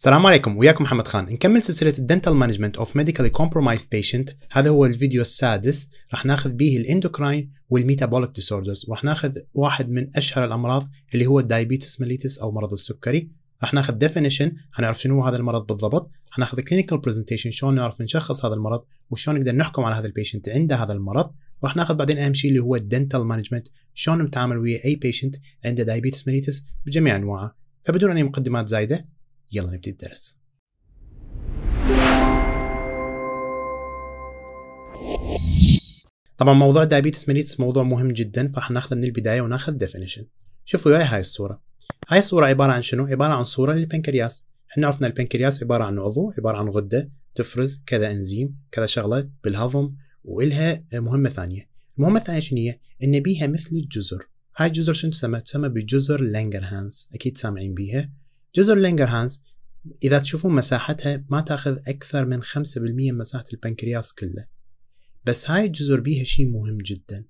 السلام عليكم وياكم محمد خان نكمل سلسلة الدنتال مانجمنت اوف ميديكالي كومبرومايزد بيشنت هذا هو الفيديو السادس راح ناخذ به الاندوكراين والميتابوليك ديسوردرز وراح ناخذ واحد من اشهر الامراض اللي هو الدايبيتس ميليتس او مرض السكري راح ناخذ ديفينيشن حنعرف شنو هو هذا المرض بالضبط راح ناخذ كلينيكال برزنتيشن شلون نعرف نشخص هذا المرض وشلون نقدر نحكم على هذا البيشنت عنده هذا المرض راح ناخذ بعدين اهم شيء اللي هو الدنتال مانجمنت شلون نتعامل ويا اي بيشنت عنده دايبيتس ميليتس بجميع انواعه فبدون اي مقدمات زايده يلا نبتدي الدرس طبعا موضوع دايابيتس ميليتس موضوع مهم جدا فحناخذه من البدايه وناخذ ديفينيشن شوفوا وياي هاي الصوره هاي الصوره عباره عن شنو عباره عن صوره للبنكرياس احنا عرفنا البنكرياس عباره عن عضو عباره عن غده تفرز كذا انزيم كذا شغله بالهضم والها مهمه ثانيه المهمه الثانيه شنو هي ان بيها مثل الجزر هاي الجزر شنو تسمى تسمى بجزر لانجرهانس اكيد سامعين بيها جزر لينجرهانز إذا تشوفون مساحتها ما تاخذ أكثر من 5% من مساحة البنكرياس كله بس هاي الجزر بيها شيء مهم جدا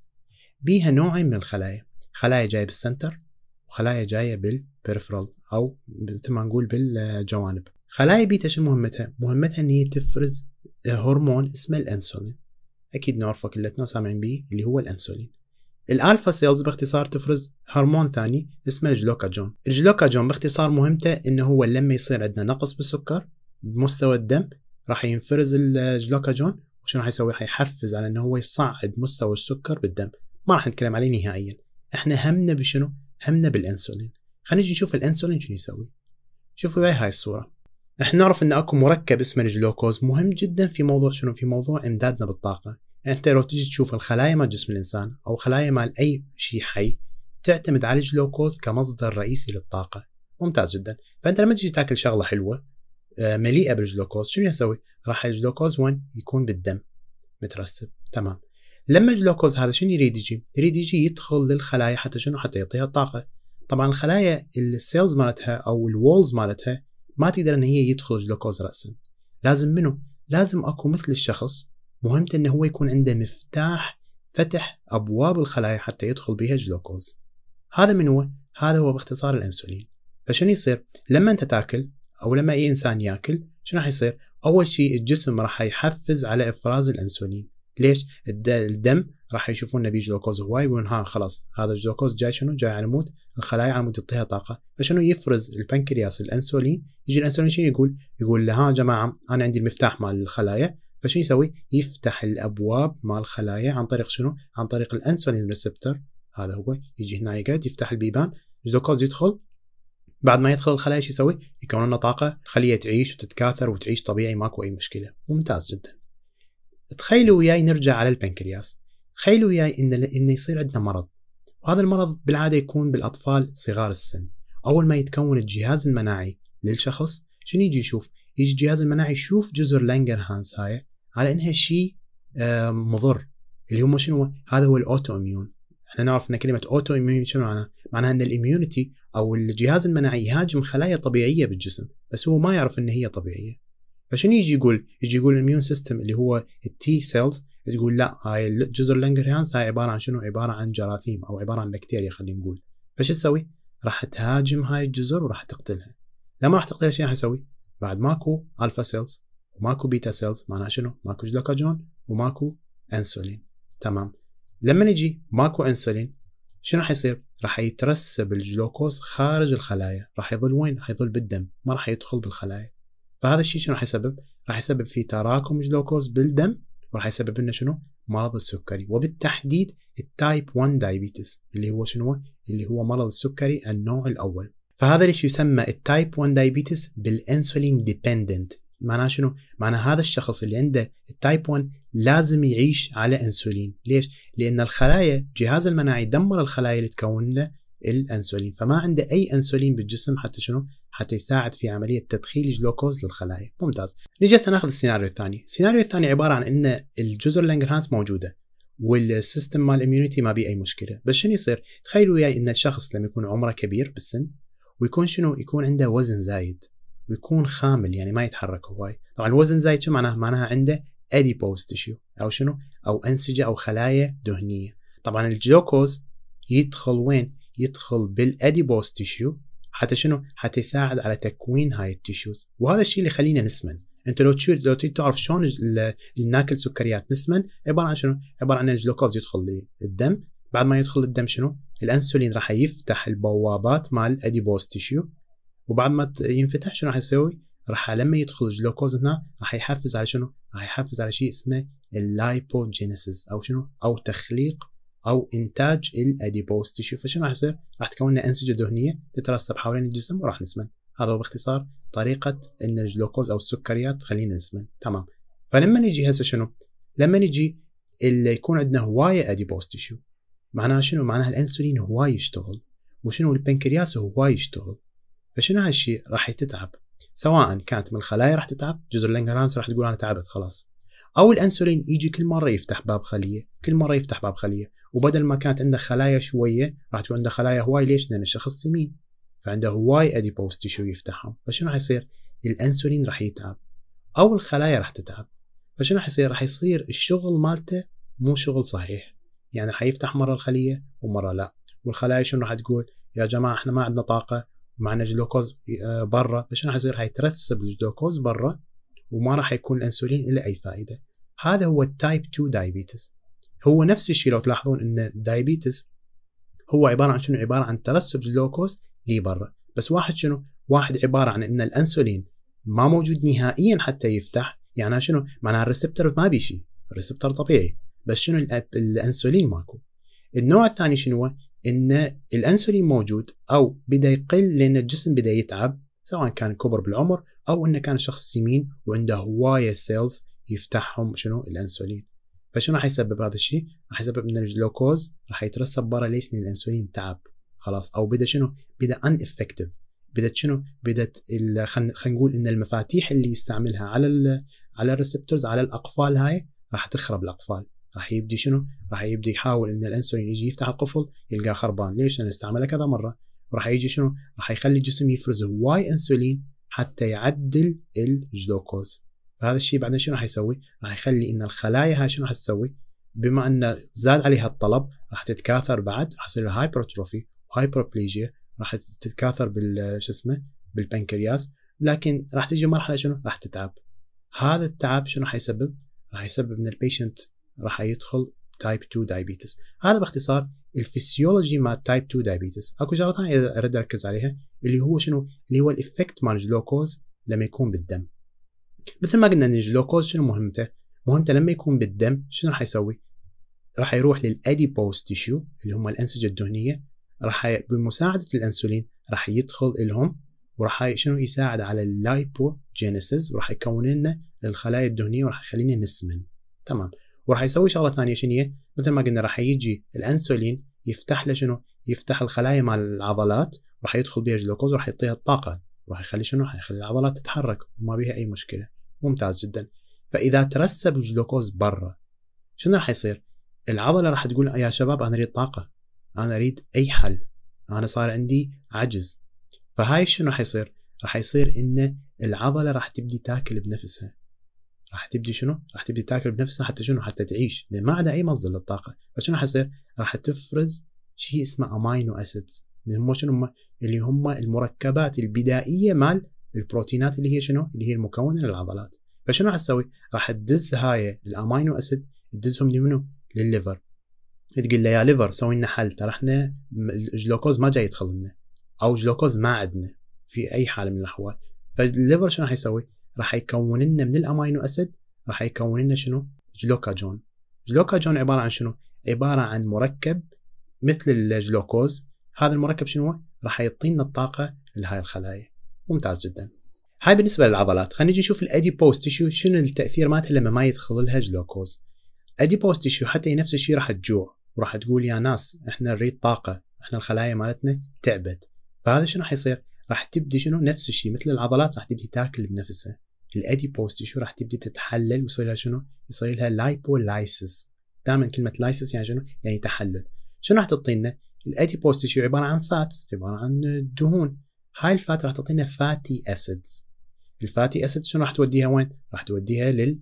بيها نوعين من الخلايا خلايا جاية بالسنتر وخلايا جاية بالبرفرال أو مثل ما نقول بالجوانب خلايا بيتا شو مهمتها؟ مهمتها ان هي تفرز هرمون اسمه الانسولين اكيد نعرفه كلتنا وسامعين به اللي هو الانسولين الالفا سيلز باختصار تفرز هرمون ثاني اسمه الجلوكاجون الجلوكاجون باختصار مهمته انه هو لما يصير عندنا نقص بالسكر بمستوى الدم راح ينفرز الجلوكاجون وشنو راح يسوي راح يحفز على انه هو يصعد مستوى السكر بالدم ما راح نتكلم عليه نهائيا احنا همنا بشنو همنا بالانسولين خلينا نجي نشوف الانسولين شنو يسوي شوفوا وياي هاي الصوره احنا نعرف ان اكو مركب اسمه الجلوكوز مهم جدا في موضوع شنو في موضوع امدادنا بالطاقه انت لو تجي تشوف الخلايا مال جسم الانسان او خلايا مال اي شيء حي تعتمد على الجلوكوز كمصدر رئيسي للطاقه ممتاز جدا فانت لما تجي تاكل شغله حلوه آه، مليئه بالجلوكوز شنو يسوي راح الجلوكوز 1 يكون بالدم مترسب تمام لما الجلوكوز هذا شنو يريد يجي يريد يجي يدخل للخلايا حتى شنو حتى يعطيها الطاقه طبعا الخلايا السيلز مالتها او الوولز مالتها ما تقدر ان هي يدخل جلوكوز راسا لازم منه لازم اكو مثل الشخص مهمته انه هو يكون عنده مفتاح فتح ابواب الخلايا حتى يدخل بها الجلوكوز هذا من هو؟ هذا هو باختصار الانسولين فشنو يصير؟ لما انت تاكل او لما اي انسان ياكل شنو راح يصير؟ اول شيء الجسم راح يحفز على افراز الانسولين ليش؟ الدم راح يشوفون بيه جلوكوز هواي يقولون ها خلاص هذا الجلوكوز جاي شنو؟ جاي على مود الخلايا على مود تعطيها طاقه، فشنو يفرز البنكرياس الانسولين، يجي الانسولين شنو يقول؟ يقول ها جماعه انا عندي المفتاح مال الخلايا فشو يسوي؟ يفتح الابواب مال الخلايا عن طريق شنو؟ عن طريق الانسولين ريسبتر هذا هو يجي هنا يقعد يفتح البيبان الجلوكوز يدخل بعد ما يدخل الخلايا شو يسوي؟ يكون لنا طاقه الخليه تعيش وتتكاثر وتعيش طبيعي ماكو اي مشكله ممتاز جدا تخيلوا وياي نرجع على البنكرياس تخيلوا وياي ان انه يصير عندنا مرض وهذا المرض بالعاده يكون بالاطفال صغار السن اول ما يتكون الجهاز المناعي للشخص شنو يجي يشوف؟ يجي الجهاز المناعي يشوف جزر لانجر هانس هاي على انها شيء آه، مضر اللي هو شنو هذا هو الاوتو اميون احنا نعرف ان كلمه اوتو اميون شنو معناها؟ معناها ان الاميونتي او الجهاز المناعي يهاجم خلايا طبيعيه بالجسم بس هو ما يعرف ان هي طبيعيه فشنو يجي يقول؟ يجي يقول الاميون سيستم اللي هو التي سيلز تقول لا هاي جزر هانز هاي عباره عن شنو؟ عباره عن جراثيم او عباره عن بكتيريا خلينا نقول فشو تسوي؟ راح تهاجم هاي الجزر وراح تقتلها لما راح تقتلها شنو راح يسوي؟ بعد ماكو الفا سيلز وماكو بيتا سيلز معناها شنو؟ ماكو جلوكاجون وماكو انسولين تمام لما نجي ماكو انسولين شنو راح يصير؟ راح يترسب الجلوكوز خارج الخلايا راح يظل وين؟ راح يظل بالدم ما راح يدخل بالخلايا فهذا الشيء شنو راح يسبب؟ راح يسبب في تراكم جلوكوز بالدم وراح يسبب لنا شنو؟ مرض السكري وبالتحديد التايب 1 دايبيتس اللي هو شنو؟ اللي هو مرض السكري النوع الاول. فهذا اللي يسمى التايب 1 دايبيتس بالانسولين ديبندنت معناها شنو؟ معناها هذا الشخص اللي عنده التايب 1 لازم يعيش على انسولين، ليش؟ لان الخلايا جهاز المناعي دمر الخلايا اللي تكون له الانسولين، فما عنده اي انسولين بالجسم حتى شنو؟ حتى يساعد في عمليه تدخيل جلوكوز للخلايا، ممتاز. نجي هسه ناخذ السيناريو الثاني، السيناريو الثاني عباره عن ان الجزر لانجرهانس موجوده والسيستم مال الاميونيتي ما بيه اي مشكله، بس شنو يصير؟ تخيلوا وياي ان الشخص لما يكون عمره كبير بالسن ويكون شنو؟ يكون عنده وزن زايد، ويكون خامل يعني ما يتحرك هواي طبعا الوزن زايد شو معناها معناها عنده اديبوز تشيو او شنو او انسجه او خلايا دهنيه طبعا الجلوكوز يدخل وين يدخل بالاديبوز تشيو حتى شنو حتى يساعد على تكوين هاي التيشوز وهذا الشيء اللي يخلينا نسمن انت لو تشير لو تريد تعرف شلون ناكل سكريات نسمن عباره عن شنو؟ عباره عن الجلوكوز يدخل للدم بعد ما يدخل الدم شنو؟ الانسولين راح يفتح البوابات مال الاديبوز تشيو وبعد ما ينفتح شنو راح يسوي؟ راح لما يدخل الجلوكوز هنا راح يحفز على شنو؟ راح يحفز على شيء اسمه اللايبوجينيسيس او شنو؟ او تخليق او انتاج الاديبوز تشوف فشنو راح يصير؟ راح تكون لنا انسجه دهنيه تترسب حوالين الجسم وراح نسمن هذا هو باختصار طريقه ان الجلوكوز او السكريات تخلينا نسمن تمام فلما نجي هسه شنو؟ لما نجي اللي يكون عندنا هوايه اديبوز تيشو معناها شنو؟ معناها الانسولين هواي يشتغل وشنو البنكرياس هواي يشتغل فشنو هالشيء راح تتعب سواء كانت من الخلايا راح تتعب جزر اللنجرانس راح تقول انا تعبت خلاص او الانسولين يجي كل مره يفتح باب خليه كل مره يفتح باب خليه وبدل ما كانت عنده خلايا شويه راح تكون عنده خلايا هواي ليش لان الشخص سمين فعنده هواي اديبوز تيشو يفتحهم فشنو راح يصير الانسولين راح يتعب او الخلايا راح تتعب فشنو راح يصير راح يصير الشغل مالته مو شغل صحيح يعني راح يفتح مره الخليه ومره لا والخلايا شنو راح تقول يا جماعه احنا ما عندنا طاقه معنا جلوكوز آه، برا ليش راح يصير؟ حيترسب الجلوكوز برا وما راح يكون الانسولين له اي فائده. هذا هو التايب 2 دايبيتس. هو نفس الشيء لو تلاحظون ان الدايبيتس هو عباره عن شنو؟ عباره عن ترسب جلوكوز برا بس واحد شنو؟ واحد عباره عن ان الانسولين ما موجود نهائيا حتى يفتح، يعني شنو؟ معناها الريسبتر ما بي شيء، الريسبتر طبيعي، بس شنو الانسولين ماكو. النوع الثاني شنو؟ ان الانسولين موجود او بدا يقل لان الجسم بدا يتعب سواء كان كبر بالعمر او انه كان شخص سمين وعنده هوايه سيلز يفتحهم شنو الانسولين فشنو راح يسبب هذا الشيء؟ راح يسبب ان الجلوكوز راح يترسب برا ليش؟ لان الانسولين تعب خلاص او بدا شنو؟ بدا ان افكتيف بدت شنو؟ بدت خلينا نقول ان المفاتيح اللي يستعملها على ال على الريسبتورز على الاقفال هاي راح تخرب الاقفال راح يبدي شنو؟ راح يبدي يحاول ان الانسولين يجي يفتح القفل يلقاه خربان، ليش؟ لان استعمله كذا مره، وراح يجي شنو؟ راح يخلي الجسم يفرز هواي انسولين حتى يعدل الجلوكوز. فهذا الشيء بعدين شنو راح يسوي؟ راح يخلي ان الخلايا هاي شنو راح تسوي؟ بما ان زاد عليها الطلب راح تتكاثر بعد راح يصير هايبرتروفي وهايبربليجيا راح تتكاثر بال شو اسمه بالبنكرياس لكن راح تجي مرحله شنو؟ راح تتعب. هذا التعب شنو راح يسبب؟ راح يسبب ان البيشنت راح يدخل تايب 2 دايبيتس هذا باختصار الفسيولوجي مال تايب 2 دايبيتس اكو شغله ثانيه اذا اريد اركز عليها اللي هو شنو اللي هو الافكت مال الجلوكوز لما يكون بالدم مثل ما قلنا ان الجلوكوز شنو مهمته مهمته لما يكون بالدم شنو راح يسوي راح يروح للاديبوز تيشو اللي هم الانسجه الدهنيه راح بمساعده الانسولين راح يدخل لهم وراح شنو يساعد على اللايبوجينيسيس وراح يكون لنا الخلايا الدهنيه وراح يخلينا نسمن تمام وراح يسوي شغله ثانيه شنو هي؟ مثل ما قلنا راح يجي الانسولين يفتح له شنو؟ يفتح الخلايا مال العضلات راح يدخل بها جلوكوز وراح يعطيها الطاقه راح يخلي شنو؟ راح يخلي العضلات تتحرك وما بها اي مشكله ممتاز جدا فاذا ترسب الجلوكوز برا شنو راح يصير؟ العضله راح تقول يا شباب انا اريد طاقه انا اريد اي حل انا صار عندي عجز فهاي شنو راح يصير؟ راح يصير ان العضله راح تبدي تاكل بنفسها راح تبدي شنو؟ راح تبدي تاكل بنفسها حتى شنو؟ حتى تعيش لان ما عندها اي مصدر للطاقه فشنو راح يصير؟ راح تفرز شيء اسمه امينو اسيدز اللي هم شنو هم؟ اللي هم المركبات البدائيه مال البروتينات اللي هي شنو؟ اللي هي المكونه للعضلات فشنو راح تسوي؟ راح تدز هاي الامينو اسيد تدزهم لمنو؟ للليفر تقول له يا ليفر سوي لنا حل ترى احنا الجلوكوز ما جاي يدخل لنا او جلوكوز ما عندنا في اي حاله من الاحوال فالليفر شنو راح يسوي؟ راح يكون لنا من الامينو اسيد راح يكون لنا شنو؟ جلوكاجون. جلوكاجون عباره عن شنو؟ عباره عن مركب مثل الجلوكوز هذا المركب شنو؟ راح يعطينا الطاقه لهاي الخلايا. ممتاز جدا. هاي بالنسبه للعضلات، خلينا نجي نشوف بوست تشو شنو التاثير مالتها لما ما يدخل لها جلوكوز. بوست تشو حتى هي نفس الشيء راح تجوع وراح تقول يا ناس احنا نريد طاقه، احنا الخلايا مالتنا تعبت. فهذا شنو راح يصير؟ راح تبدي شنو نفس الشيء مثل العضلات راح تبدي تاكل بنفسها بوست شو راح تبدي تتحلل ويصير لها شنو؟ يصير لها لايبولايسس دائما كلمه لايسس يعني شنو؟ يعني تحلل شنو راح تعطينا؟ بوست شو عباره عن فاتس عباره عن دهون هاي الفات راح تعطينا فاتي اسيدز الفاتي اسيدز شنو راح توديها وين؟ راح توديها لل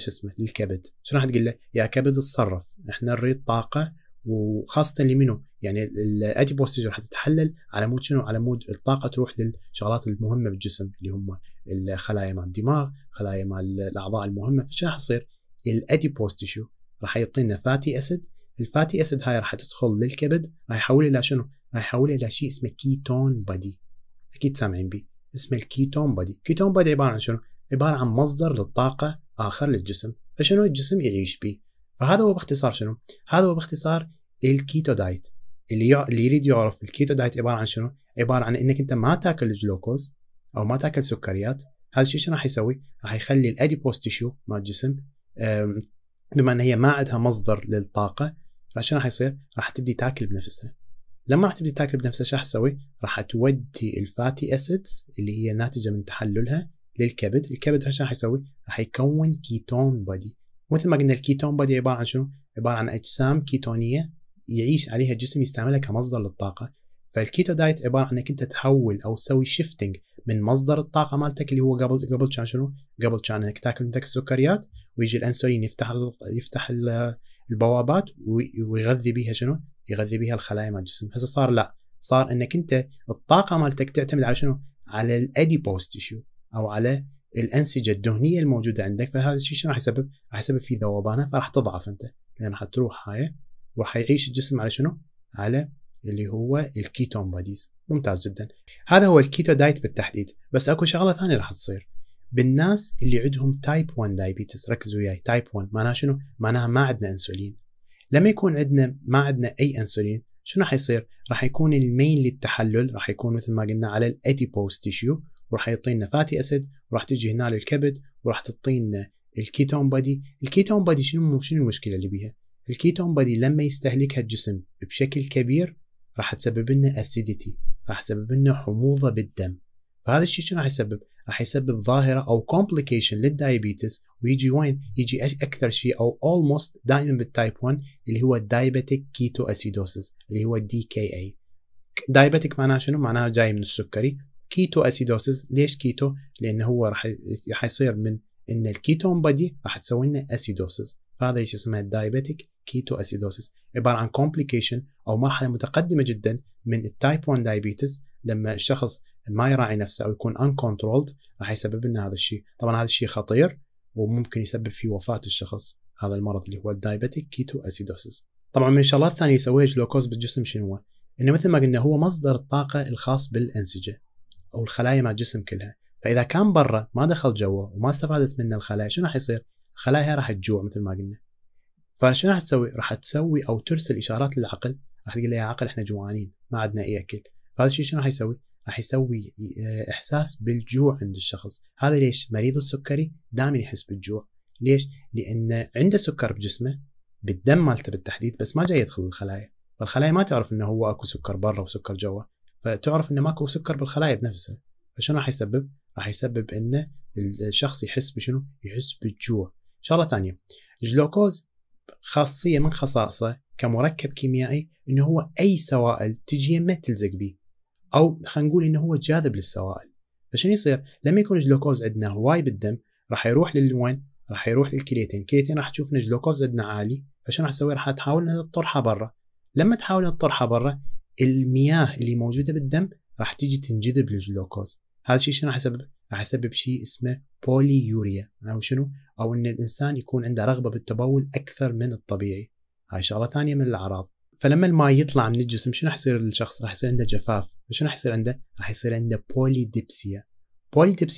شو اسمه للكبد شنو راح تقول له؟ يا كبد اتصرف احنا نريد طاقه وخاصه اللي منه يعني الادي بوستجر حتتحلل على مود شنو على مود الطاقه تروح للشغلات المهمه بالجسم اللي هم الخلايا مال الدماغ خلايا مال الاعضاء المهمه فشو راح يصير الادي بوستجر راح يعطينا فاتي اسيد الفاتي اسيد هاي راح تدخل للكبد راح يحولها الى شنو راح يحولها الى شيء اسمه كيتون بادي اكيد سامعين به اسمه الكيتون بادي كيتون بادي عباره عن شنو عباره عن مصدر للطاقه اخر للجسم فشنو الجسم يعيش به فهذا هو باختصار شنو هذا هو باختصار الكيتو دايت اللي اللي يريد يعرف الكيتو دايت عباره عن شنو عباره عن انك انت ما تاكل الجلوكوز او ما تاكل سكريات هذا الشيء شنو راح يسوي راح يخلي الاديبوز تشيو مال الجسم بما ان هي ما عندها مصدر للطاقه فشنو راح يصير راح تبدي تاكل بنفسها لما راح تبدي تاكل بنفسها شو راح تسوي راح تودي الفاتي اسيدز اللي هي ناتجه من تحللها للكبد الكبد شو راح يسوي راح يكون كيتون بادي مثل ما قلنا الكيتون بادي عباره عن شنو عباره عن اجسام كيتونيه يعيش عليها الجسم يستعملها كمصدر للطاقه فالكيتو دايت عباره عن انك انت تحول او تسوي شيفتنج من مصدر الطاقه مالتك اللي هو قبل قبل كان شنو؟ قبل كان انك تاكل منتك السكريات ويجي الانسولين يفتح يفتح البوابات ويغذي بها شنو؟ يغذي بها الخلايا مال الجسم، هسه صار لا، صار انك انت الطاقه مالتك تعتمد على شنو؟ على الاديبوز تشيو او على الانسجه الدهنيه الموجوده عندك فهذا الشيء شنو راح يسبب؟ راح يسبب في ذوبانه فراح تضعف انت لان راح تروح هاي وحيعيش الجسم على شنو؟ على اللي هو الكيتون بوديز ممتاز جدا هذا هو الكيتو دايت بالتحديد بس اكو شغله ثانيه راح تصير بالناس اللي عندهم تايب 1 دايبيتس ركزوا وياي تايب 1 معناها شنو؟ معناها ما عندنا انسولين لما يكون عندنا ما عندنا اي انسولين شنو راح يصير؟ راح يكون المين للتحلل راح يكون مثل ما قلنا على الاديبوز تيشيو وراح يعطينا فاتي اسيد وراح تجي هنا للكبد وراح تعطينا الكيتون بادي، الكيتون بادي شنو شنو المشكله اللي بيها؟ الكيتون بدي لما يستهلكها الجسم بشكل كبير راح تسبب لنا اسيديتي راح تسبب لنا حموضه بالدم فهذا الشيء شنو راح يسبب؟ راح يسبب ظاهره او كومبليكيشن للدايابيتس ويجي وين؟ يجي اكثر شيء او اولموست دائما بالتايب 1 اللي هو دايابيتيك كيتو اسيدوسيس اللي هو دي كي اي دايابيتيك معناها شنو؟ معناها جاي من السكري كيتو اسيدوسيس ليش كيتو؟ لانه هو راح يصير من ان الكيتون بادي راح تسوي لنا اسيدوسز فهذا ايش اسمه الدايبيتيك كيتو اسيدوسيس عباره عن كومبليكيشن او مرحله متقدمه جدا من التايب 1 دايبيتس لما الشخص ما يراعي نفسه او يكون كنترولد راح يسبب لنا هذا الشيء، طبعا هذا الشيء خطير وممكن يسبب في وفاه الشخص هذا المرض اللي هو الدايبيتيك كيتو اسيدوسيس. طبعا من الشغلات الثانيه يسويها جلوكوز بالجسم شنو؟ انه مثل ما قلنا هو مصدر الطاقه الخاص بالانسجه او الخلايا مع الجسم كلها، فاذا كان برا ما دخل جوا وما استفادت منه الخلايا شنو راح يصير؟ الخلايا راح تجوع مثل ما قلنا فشنو راح تسوي؟ راح تسوي او ترسل اشارات للعقل راح تقول له إيه، يا عقل احنا جوعانين ما عندنا اي اكل فهذا الشيء شنو راح يسوي؟ راح يسوي آه، احساس بالجوع عند الشخص هذا ليش مريض السكري دائما يحس بالجوع ليش لان عنده سكر بجسمه بالدم مالته بالتحديد بس ما جاي يدخل الخلايا فالخلايا ما تعرف انه هو اكو سكر برا وسكر جوا فتعرف انه ماكو سكر بالخلايا بنفسها فشنو راح يسبب راح يسبب انه الشخص يحس بشنو؟ يحس بالجوع. شغله ثانيه الجلوكوز خاصيه من خصائصه كمركب كيميائي انه هو اي سوائل تجي ما تلزق به او خلينا نقول انه هو جاذب للسوائل. فشنو يصير؟ لما يكون الجلوكوز عندنا هواي بالدم راح يروح للوين؟ راح يروح للكليتين، كليتين راح تشوف ان الجلوكوز عندنا عالي، فشنو راح تسوي؟ راح تحاول انها تطرحه برا. لما تحاول انها تطرحه برا المياه اللي موجوده بالدم راح تيجي تنجذب للجلوكوز هذا الشيء شنو راح يسبب؟ راح يسبب شيء اسمه بوليوريا او شنو؟ او ان الانسان يكون عنده رغبه بالتبول اكثر من الطبيعي. هاي شغله ثانيه من الاعراض. فلما الماء يطلع من الجسم شنو راح يصير للشخص؟ راح يصير عنده جفاف، شنو راح يصير عنده؟ راح يصير عنده بولي ديبسيا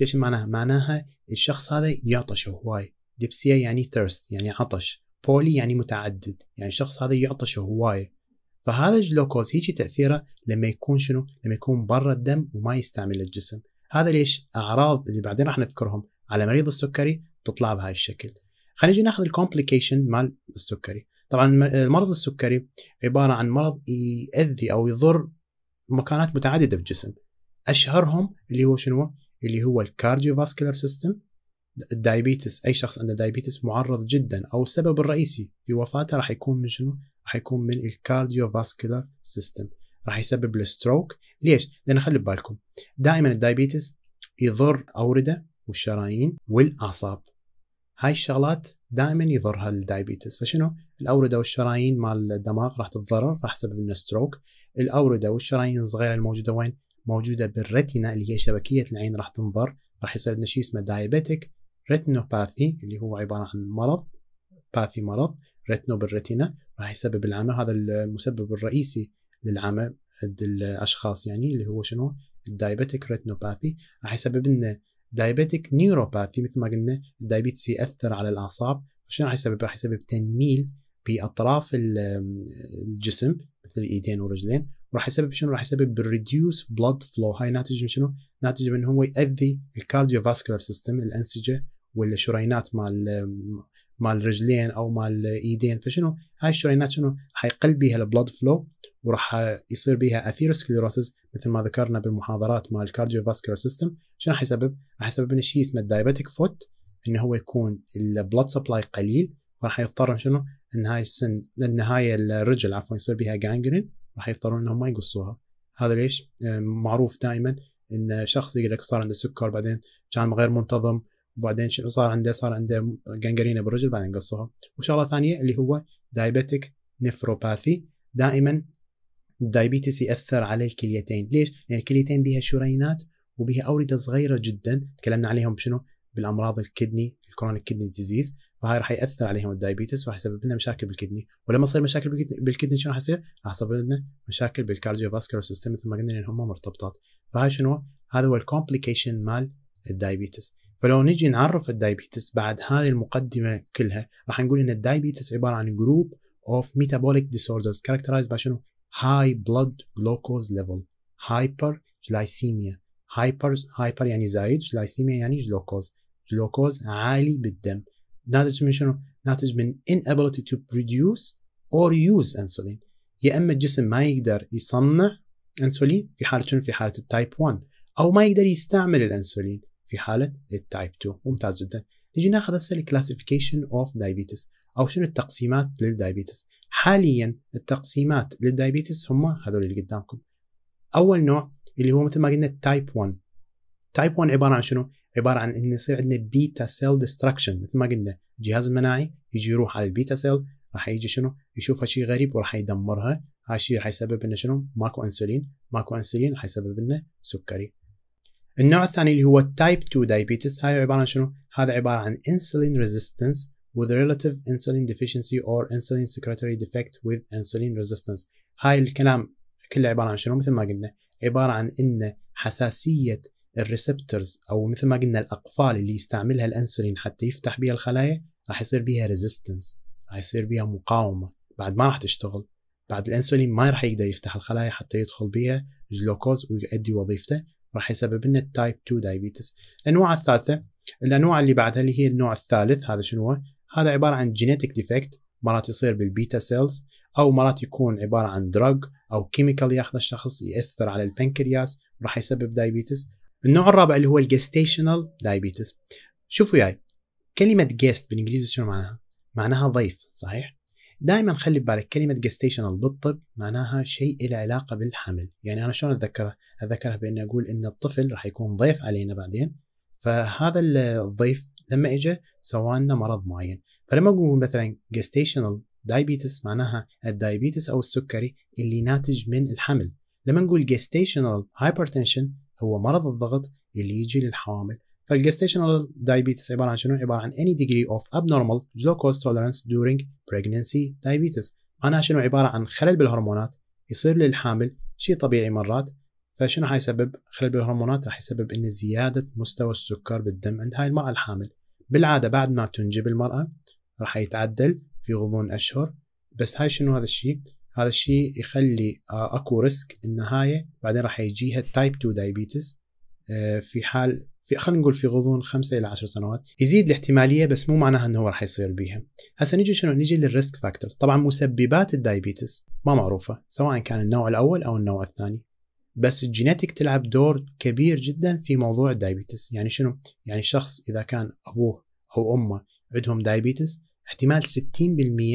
شو معناها؟ معناها الشخص هذا يعطش هواي، ديبسيا يعني ثيرست يعني عطش، بولي يعني متعدد، يعني الشخص هذا يعطش هواي. فهذا الجلوكوز هيجي تاثيره لما يكون شنو؟ لما يكون برا الدم وما يستعمل الجسم، هذا ليش اعراض اللي بعدين راح نذكرهم على مريض السكري تطلع بهاي الشكل خلينا نجي ناخذ الكومبليكيشن مال السكري طبعا المرض السكري عباره عن مرض ياذي او يضر مكانات متعدده في الجسم اشهرهم اللي هو شنو اللي هو الكارديو فاسكولار سيستم الدايبيتس اي شخص عنده دايبيتس معرض جدا او السبب الرئيسي في وفاته راح يكون من شنو راح يكون من الكارديو فاسكولار سيستم راح يسبب الستروك ليش؟ لان خلي بالكم دائما الدايبيتس يضر اورده والشرايين والاعصاب هاي الشغلات دائما يضرها الدايبيتس فشنو الاورده والشرايين مال الدماغ راح تتضرر راح تسبب لنا ستروك الاورده والشرايين الصغيره الموجوده وين موجوده بالرتنا اللي هي شبكيه العين راح تنضر راح يصير لنا شيء اسمه دايبيتك ريتنوباثي اللي هو عباره عن مرض باثي مرض ريتنو بالرتنا راح يسبب العمى هذا المسبب الرئيسي للعمل عند الاشخاص يعني اللي هو شنو الدايبيتك ريتنوباثي راح يسبب لنا دايبيتك نيوروباثي مثل ما قلنا الدايبيتس ياثر على الاعصاب شنو راح يسبب؟ راح يسبب تنميل باطراف الجسم مثل الايدين والرجلين وراح يسبب شنو؟ راح يسبب بالريديوس بلود فلو هاي ناتج من شنو؟ ناتج من هو ياذي الكارديو فاسكولار سيستم الانسجه والشرينات مال مال رجلين او مال ايدين فشنو هاي الشرينات شنو حيقل بيها البلود فلو وراح يصير بيها اثيروسكليروسيس مثل ما ذكرنا بالمحاضرات مال الكارديو فاسكولار سيستم شنو حيسبب؟ راح يسبب لنا شيء اسمه الدايبتيك فوت انه هو يكون البلود سبلاي قليل فراح يضطر شنو؟ ان هاي السن ان هاي الرجل عفوا يصير بيها جانجرين راح يضطرون انهم ما يقصوها هذا ليش؟ آه، معروف دائما ان شخص يقول لك صار عنده سكر بعدين كان غير منتظم وبعدين شنو صار عنده صار عنده جنجرينا بالرجل بعدين قصوها وشغله ثانيه اللي هو دايبتيك نفروباثي دائما الدايبيتس ياثر على الكليتين ليش؟ لان يعني الكليتين بها شرينات وبها اورده صغيره جدا تكلمنا عليهم بشنو؟ بالامراض الكدني الكرونيك كدني ديزيز فهاي راح ياثر عليهم الدايبيتس وراح يسبب لنا مشاكل بالكدني ولما تصير مشاكل بالكدني شنو راح يصير؟ راح يسبب لنا مشاكل بالكارديو فاسكولار سيستم مثل ما قلنا لان هم مرتبطات فهاي شنو؟ هذا هو الكومبليكيشن مال الدايبيتس فلو نجي نعرف الدايبيتس بعد هذه المقدمه كلها راح نقول ان الدايبيتس عباره عن جروب اوف ميتابوليك ديسوردرز كاركترايز باي شنو؟ هاي بلود جلوكوز ليفل هايبر جلايسيميا هايبر هايبر يعني زايد جلايسيميا يعني جلوكوز جلوكوز عالي بالدم ناتج من شنو؟ ناتج من inability to produce or use انسولين يا اما الجسم ما يقدر يصنع انسولين في حاله شنو؟ في حاله التايب 1 او ما يقدر يستعمل الانسولين في حاله التايب 2 ممتاز جدا نجي ناخذ هسه الكلاسيفيكيشن اوف دايبيتس او شنو التقسيمات للدايبيتس حاليا التقسيمات للدايبيتس هم هذول اللي قدامكم اول نوع اللي هو مثل ما قلنا التايب 1 تايب 1 عباره عن شنو عباره عن انه يصير عندنا بيتا سيل ديستركشن مثل ما قلنا الجهاز المناعي يجي يروح على البيتا سيل راح يجي شنو يشوفها شيء غريب وراح يدمرها هاي الشيء راح يسبب لنا شنو ماكو انسولين ماكو انسولين راح يسبب لنا سكري النوع الثاني اللي هو تايب 2 diabetes هاي عباره عن شنو؟ هذا عباره عن انسولين ريزيستنس with relative insulin deficiency or insulin secretory defect with insulin resistance هاي الكلام كله عباره عن شنو؟ مثل ما قلنا عباره عن ان حساسيه الريسبتورز او مثل ما قلنا الاقفال اللي يستعملها الانسولين حتى يفتح بها الخلايا راح يصير بها ريزيستنس راح يصير بها مقاومه بعد ما راح تشتغل بعد الانسولين ما راح يقدر يفتح الخلايا حتى يدخل بها جلوكوز ويؤدي وظيفته راح يسبب لنا التايب 2 دايابيتس الانواع الثالثه الانواع اللي بعدها اللي هي النوع الثالث هذا شنو هو هذا عباره عن جينيتك ديفكت مرات يصير بالبيتا سيلز او مرات يكون عباره عن دراج او كيميكال ياخذ الشخص ياثر على البنكرياس راح يسبب دايابيتس النوع الرابع اللي هو الجستيشنال دايابيتس شوفوا وياي كلمه جيست بالانجليزي شنو معناها معناها ضيف صحيح دائما خلي ببالك كلمه جستيشنال بالطب معناها شيء له علاقه بالحمل يعني انا شلون اتذكرها اتذكرها باني اقول ان الطفل راح يكون ضيف علينا بعدين فهذا الضيف لما اجى سوى لنا مرض معين فلما نقول مثلا جستيشنال دايبيتس معناها الدايبيتس او السكري اللي ناتج من الحمل لما نقول جستيشنال هايبرتنشن هو مرض الضغط اللي يجي للحوامل فالجستيشنال دايابيتس عباره عن شنو؟ عباره عن اني ديجري اوف ابنورمال جلوكوز تولرانس دورينج pregnancy دايبيتس معناها شنو عباره عن خلل بالهرمونات يصير للحامل شيء طبيعي مرات فشنو حيسبب خلل بالهرمونات راح يسبب ان زياده مستوى السكر بالدم عند هاي المراه الحامل بالعاده بعد ما تنجب المراه راح يتعدل في غضون اشهر بس هاي شنو هذا الشيء هذا الشيء يخلي آه، اكو ريسك النهايه بعدين راح يجيها تايب 2 دايبيتس في حال في خلينا نقول في غضون خمسة إلى عشر سنوات يزيد الاحتمالية بس مو معناها أنه هو راح يصير بيها هسا نيجي شنو نيجي للريسك فاكتورز طبعا مسببات الدايبيتس ما معروفة سواء كان النوع الأول أو النوع الثاني بس الجينيتيك تلعب دور كبير جدا في موضوع الدايبيتس يعني شنو يعني الشخص إذا كان أبوه أو أمه عندهم دايبيتس احتمال 60%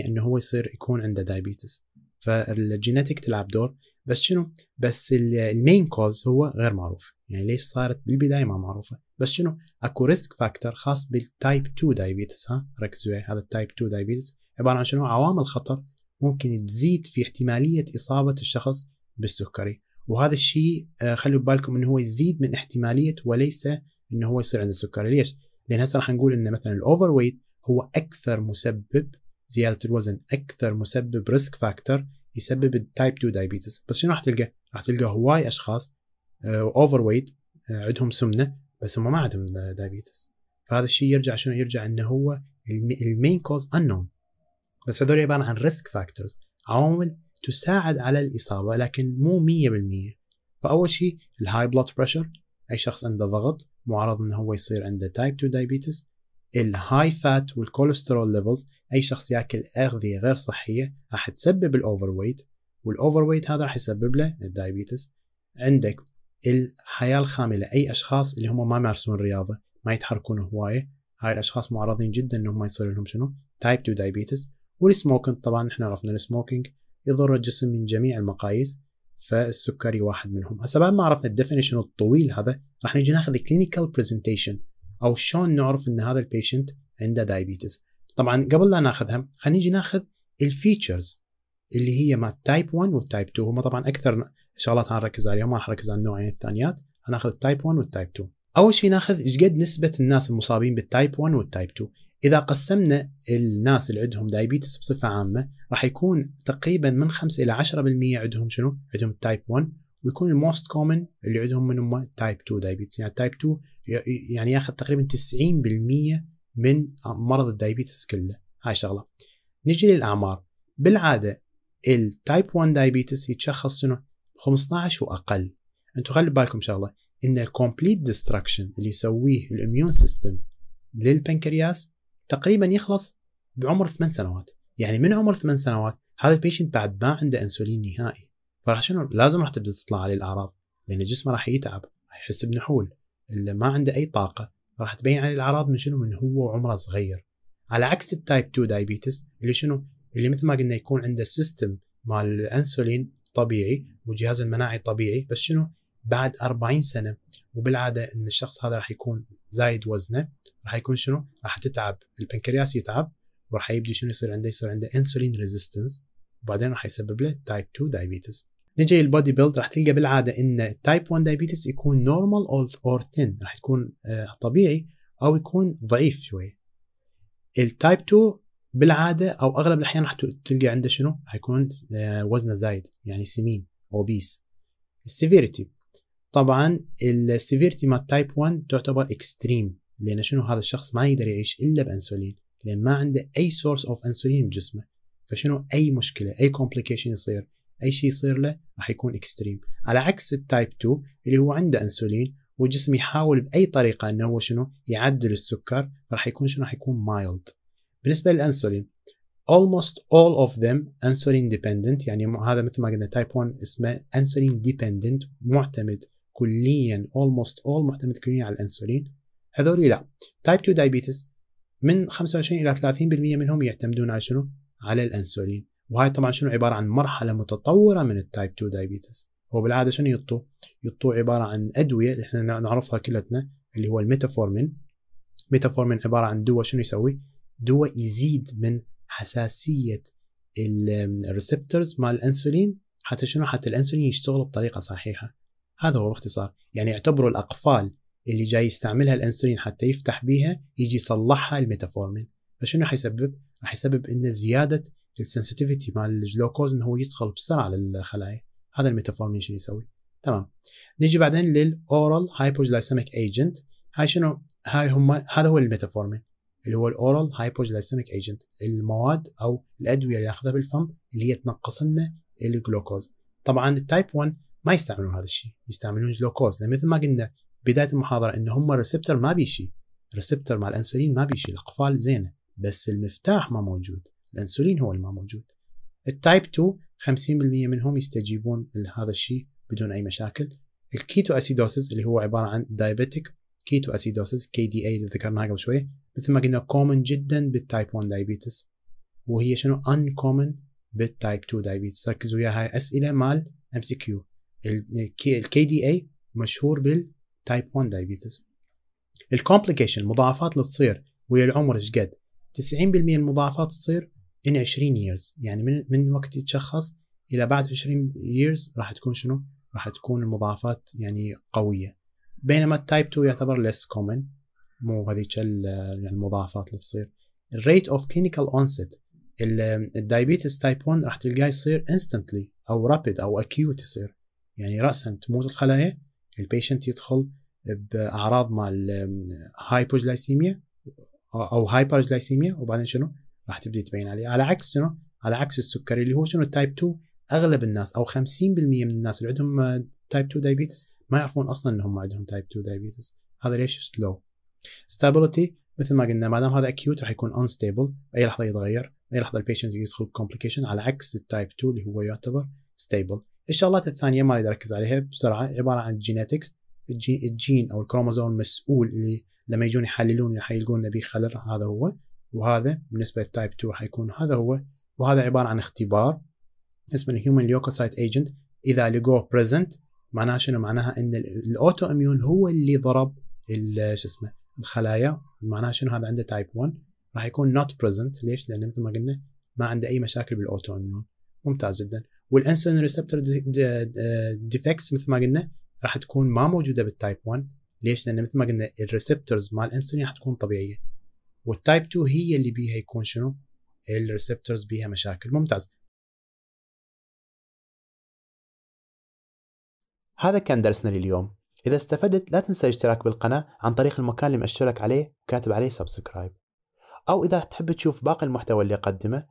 انه هو يصير يكون عنده دايبيتس فالجينيتيك تلعب دور بس شنو بس المين كوز هو غير معروف يعني ليش صارت بالبدايه ما معروفه بس شنو اكو ريسك فاكتور خاص بالتايب 2 دايبيتس ها ركزوا هذا التايب 2 دايبيتس عباره عن شنو عوامل خطر ممكن تزيد في احتماليه اصابه الشخص بالسكري وهذا الشيء آه، خلوا ببالكم انه هو يزيد من احتماليه وليس انه هو يصير عنده سكري ليش؟ لان هسه راح نقول ان مثلا الاوفر ويت هو اكثر مسبب زياده الوزن اكثر مسبب ريسك فاكتور يسبب التايب 2 دايبيتس بس شنو راح تلقى؟ راح تلقى هواي اشخاص واوفر آه، ويت آه، عندهم سمنه بس هم ما عندهم دايابيتس فهذا الشيء يرجع شنو يرجع انه هو المين كوز انون بس هذول عباره عن ريسك فاكتورز عوامل تساعد على الاصابه لكن مو 100% فاول شيء الهاي بلاد بريشر اي شخص عنده ضغط معرض انه هو يصير عنده تايب 2 دايابيتس الهاي فات والكوليسترول ليفلز اي شخص ياكل اغذيه غير صحيه راح تسبب الاوفر ويت والاوفر ويت هذا راح يسبب له الدايابيتس عندك الحياه الخامله اي اشخاص اللي هم ما يمارسون الرياضه ما يتحركون هوايه هاي الاشخاص معرضين جدا انهم يصير لهم شنو تايب 2 دايبيتس والسموكينج طبعا احنا عرفنا السموكينج يضر الجسم من جميع المقاييس فالسكري واحد منهم هسه بعد ما عرفنا الديفينيشن الطويل هذا راح نجي ناخذ كلينيكال برزنتيشن او شلون نعرف ان هذا البيشنت عنده دايبيتس طبعا قبل لا ناخذها خلينا نجي ناخذ الفيتشرز اللي هي مع تايب 1 والتايب 2 هم طبعا اكثر شغلات انا اركز عليها ما راح اركز على النوعين الثانيات هناخذ التايب 1 والتايب 2 اول شيء ناخذ ايش قد نسبه الناس المصابين بالتايب 1 والتايب 2 اذا قسمنا الناس اللي عندهم دايبيتس بصفه عامه راح يكون تقريبا من 5 الى 10% عندهم شنو؟ عندهم التايب 1 ويكون الموست كومن اللي عندهم من هم تايب 2 دايبيتس يعني تايب 2 يعني ياخذ تقريبا 90% من مرض الدايبيتس كله هاي شغله نجي للاعمار بالعاده التايب 1 دايبيتس يتشخص شنو 15 واقل انتم خلوا بالكم شغله ان الكومبليت ديستركشن اللي يسويه الاميون سيستم للبنكرياس تقريبا يخلص بعمر 8 سنوات يعني من عمر 8 سنوات هذا البيشنت بعد ما عنده انسولين نهائي فراح شنو لازم راح تبدا تطلع عليه الاعراض لان جسمه راح يتعب راح يحس بنحول اللي ما عنده اي طاقه راح تبين عليه الاعراض من شنو من هو وعمره صغير على عكس التايب 2 دايبيتس اللي شنو اللي مثل ما قلنا يكون عنده سيستم مال الانسولين طبيعي وجهاز المناعي طبيعي بس شنو بعد 40 سنه وبالعاده ان الشخص هذا راح يكون زايد وزنه راح يكون شنو راح تتعب البنكرياس يتعب وراح يبدي شنو يصير عنده يصير عنده انسولين ريزيستنس وبعدين راح يسبب له تايب 2 دايابيتس نجي البودي بيلد راح تلقى بالعاده ان تايب 1 دايابيتس يكون نورمال اور ثين راح تكون آه، طبيعي او يكون ضعيف شويه التايب 2 بالعاده او اغلب الاحيان راح تلقى عنده شنو؟ حيكون آه، وزنه زايد يعني سمين اوبيس السيفيريتي طبعا السيفيرتي مال تايب 1 تعتبر اكستريم لان شنو هذا الشخص ما يقدر يعيش الا بانسولين لان ما عنده اي سورس اوف انسولين بجسمه فشنو اي مشكله اي كومبليكيشن يصير اي شيء يصير له راح يكون اكستريم على عكس التايب 2 اللي هو عنده انسولين وجسمه يحاول باي طريقه انه هو شنو يعدل السكر راح يكون شنو راح يكون مايلد بالنسبه للانسولين almost all of them انسولين dependent يعني هذا مثل ما قلنا تايب 1 اسمه انسولين dependent معتمد كليا almost all معتمد كليا على الانسولين هذول لا تايب 2 diabetes من 25 الى 30% منهم يعتمدون على شنو؟ على الانسولين وهاي طبعا شنو عباره عن مرحله متطوره من التايب 2 diabetes هو بالعاده شنو يطو؟ يطو عباره عن ادويه اللي احنا نعرفها كلتنا اللي هو الميتافورمين ميتافورمين عباره عن دواء شنو يسوي؟ دوا يزيد من حساسيه الريسبتورز مال الانسولين حتى شنو حتى الانسولين يشتغل بطريقه صحيحه هذا هو باختصار يعني يعتبروا الاقفال اللي جاي يستعملها الانسولين حتى يفتح بيها يجي يصلحها الميتافورمين فشنو حيسبب راح يسبب انه زياده السنسيتيفيتي مال الجلوكوز انه هو يدخل بسرعه للخلايا هذا الميتافورمين شنو يسوي تمام نجي بعدين للاورال هايبوجلايسيميك ايجنت هاي شنو هاي هم هذا هو الميتافورمين اللي هو الاورال هايبوجلايسيميك ايجنت المواد او الادويه اللي ياخذها بالفم اللي هي تنقص لنا الجلوكوز طبعا التايب 1 ما يستعملون هذا الشيء يستعملون جلوكوز لان مثل ما قلنا بدايه المحاضره ان هم الريسبتر ما بي شيء الريسبتر مع الانسولين ما بي شيء الاقفال زينه بس المفتاح ما موجود الانسولين هو اللي ما موجود التايب 2 50% منهم يستجيبون لهذا الشيء بدون اي مشاكل الكيتو اسيدوسيس اللي هو عباره عن دايابيتيك كيتو اسيدوسيس كي دي اي اللي ذكرناها قبل شويه مثل ما قلنا كومن جدا بالتايب 1 دايبيتس وهي شنو ان كومن بالتايب 2 دايبيتس ركزوا وياها هاي اسئله مال ام سي كيو الكي دي اي مشهور بالتايب 1 دايبيتس الكومبليكيشن المضاعفات اللي تصير ويا العمر ايش قد 90% من المضاعفات تصير ان 20 years يعني من من وقت يتشخص الى بعد 20 years راح تكون شنو؟ راح تكون المضاعفات يعني قويه بينما التايب 2 يعتبر ليس كومن مو هذيك المضاعفات اللي تصير الريت اوف كلينيكال اونست الدايبيتس تايب 1 راح تلقاه يصير انستنتلي او رابيد او اكيوت يصير يعني راسا تموت الخلايا البيشنت يدخل باعراض مال هايبوجلايسيميا او هايبرجلايسيميا وبعدين شنو راح تبدي تبين عليه على عكس شنو على عكس السكري اللي هو شنو التايب 2 اغلب الناس او 50% من الناس اللي عندهم تايب 2 دايبيتس ما يعرفون اصلا انهم عندهم تايب 2 دايابيتس هذا ليش سلو ستابيليتي مثل ما قلنا ما دام هذا اكيوت راح يكون انستيبل اي لحظه يتغير اي لحظه البيشنت يدخل كومبليكيشن على عكس التايب 2 اللي هو يعتبر ستيبل الشغلات الثانيه ما اقدر اركز عليها بسرعه عباره عن الجينيتكس الجين او الكروموزوم المسؤول اللي لما يجون يحللون راح يلقون نبي خلل هذا هو وهذا بالنسبه للتايب 2 راح يكون هذا هو وهذا عباره عن اختبار اسمه الهيومن ليوكوسايت ايجنت اذا لقوه بريزنت معناها شنو معناها ان الاوتو اميون هو اللي ضرب شو اسمه الخلايا معناها شنو هذا عنده تايب 1 راح يكون نوت بريزنت ليش؟ لان مثل ما قلنا ما عنده اي مشاكل بالاوتو اميون ممتاز جدا والانسولين ريسبتور ديفكتس مثل ما قلنا راح تكون ما موجوده بالتايب 1 ليش؟ لان مثل ما قلنا الريسبتورز مال الانسولين راح تكون طبيعيه والتايب 2 هي اللي بيها يكون شنو؟ الريسبتورز بيها مشاكل ممتاز هذا كان درسنا لليوم إذا استفدت لا تنسى الاشتراك بالقناة عن طريق المكان اللي مأشرك عليه وكاتب عليه سبسكرايب أو إذا تحب تشوف باقي المحتوى اللي أقدمه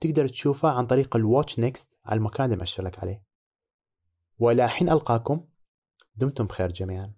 تقدر تشوفه عن طريق الواتش نيكست على المكان اللي مأشرك عليه ولا حين ألقاكم دمتم بخير جميعاً